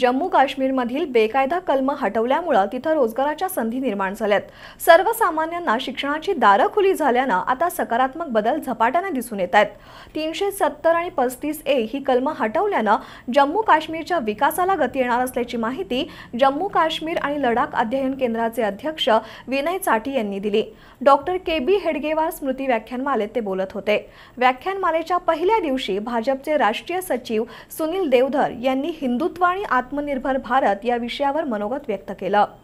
जम्मू काश्मीरमधील बेकायदा कलम हटवल्यामुळं तिथं रोजगाराच्या संधी निर्माण झाल्यात सर्वसामान्यांना शिक्षणाची दारं खुली झाल्यानं आता सकारात्मक बदल झपाट्याने दिसून येत आहेत तीनशे सत्तर आणि पस्तीस ए ही कलम हटवल्यानं जम्मू काश्मीरच्या विकासाला गती येणार असल्याची माहिती जम्मू काश्मीर आणि लडाख अध्ययन केंद्राचे अध्यक्ष विनय चाटी यांनी दिली डॉक्टर के बी हेडगेवार स्मृती व्याख्यानमालेत ते बोलत होते व्याख्यानमालेच्या पहिल्या दिवशी भाजपचे राष्ट्रीय सचिव सुनील देवधर यांनी हिंदुत्व आणि आत्मनिर्भर भारत या विषयावर मनोगत व्यक्त केलं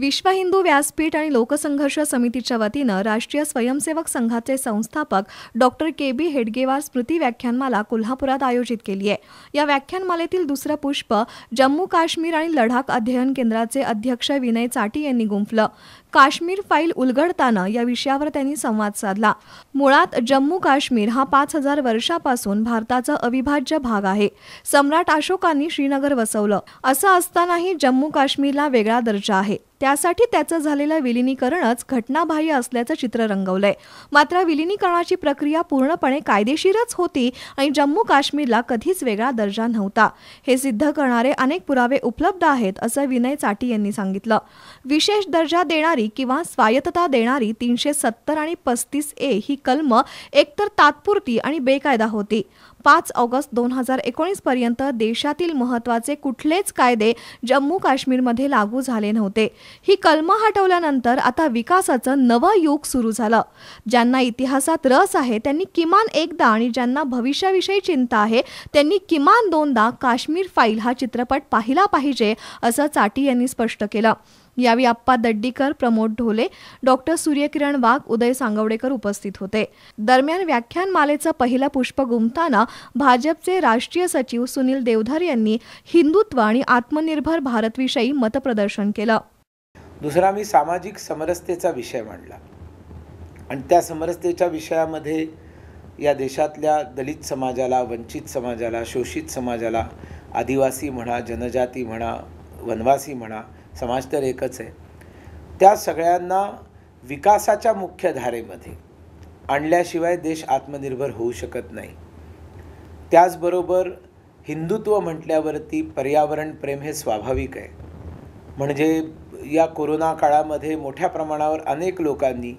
विश्व हिंदू व्यासपीठ आणि लोकसंघर्ष समितीच्या वतीनं राष्ट्रीय स्वयंसेवक संघाचे संस्थापक डॉक्टर के बी हेडगेवार स्मृती व्याख्यानमाला कोल्हापुरात आयोजित केली आहे या व्याख्यानमालेतील दुसरं पुष्प जम्मू काश्मीर आणि लडाख अध्ययन केंद्राचे अध्यक्ष विनय चाटी यांनी गुंफलं काश्मीर फाईल उलगडताना या विषयावर त्यांनी संवाद साधला मुळात जम्मू काश्मीर हा पाच हजार वर्षापासून भारताचा अविभाज्य भाग आहे सम्राट अशोकांनी श्रीनगर वसवलं असं असतानाही जम्मू काश्मीरला वेगळा दर्जा आहे त्यासाठी त्याचं झालेलं विलिनीकरणच घटनाबाह्य असल्याचं चित्र रंगवलंय मात्र विलिनीकरणाची प्रक्रिया पूर्णपणे कायदेशीरच होती आणि जम्मू काश्मीरला कधीच वेगळा दर्जा नव्हता हे सिद्ध करणारे अनेक पुरावे उपलब्ध आहेत असं विनय चाटी यांनी सांगितलं विशेष दर्जा देणारे करणारी किंवा स्वायत्तता देणारी तीनशे सत्तर आणि पस्तीस ए ही कलम एकतर तात्पुरती आणि बेकायदा होती पाच ऑगस्ट दोन हजार एकोणीस पर्यंत देशातील महत्वाचे कुठलेच कायदे जम्मू काश्मीरमध्ये लागू झाले नव्हते ही कलम हटवल्यानंतर आता विकासाचं नवं युग सुरू झालं ज्यांना इतिहासात रस आहे त्यांनी किमान एकदा आणि ज्यांना भविष्याविषयी चिंता आहे त्यांनी किमान दोनदा काश्मीर फाईल हा चित्रपट पाहिला पाहिजे असं चाटी यांनी स्पष्ट केलं यावेळी आप्पा दड्डीकर प्रमोद ढोले डॉक्टर सूर्यकिरण वाघ उदय सांगवडेकर उपस्थित होते दरम्यान व्याख्यानमालेचं पहिला पुष्प गुंफताना भाजपचे राष्ट्रीय सचिव सुनील देवधर यांनी हिंदुत्व आणि आत्मनिर्भर भारतविषयी मतप्रदर्शन केलं दुसरा मी सामाजिक समरसतेचा विषय मांडला आणि त्या समरसतेच्या विषयामध्ये या देशातल्या दलित समाजाला वंचित समाजाला शोषित समाजाला आदिवासी म्हणा जनजाती म्हणा वनवासी म्हणा समाज तर एकच आहे त्या सगळ्यांना विकासाच्या मुख्य धारेमध्ये आणल्याशिवाय देश आत्मनिर्भर होऊ शकत नाही त्याचबरोबर हिंदुत्व म्हटल्यावरती पर्यावरण प्रेम हे स्वाभाविक आहे म्हणजे या कोरोना काळामध्ये मोठ्या प्रमाणावर अनेक लोकांनी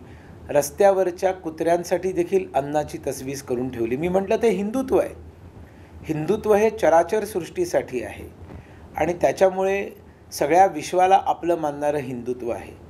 रस्त्यावरच्या कुत्र्यांसाठी देखील अन्नाची तसवीज करून ठेवली मी म्हटलं ते हिंदुत्व आहे हिंदुत्व हे चराचर सृष्टीसाठी आहे आणि त्याच्यामुळे सगळ्या विश्वाला आपलं मानणारं हिंदुत्व आहे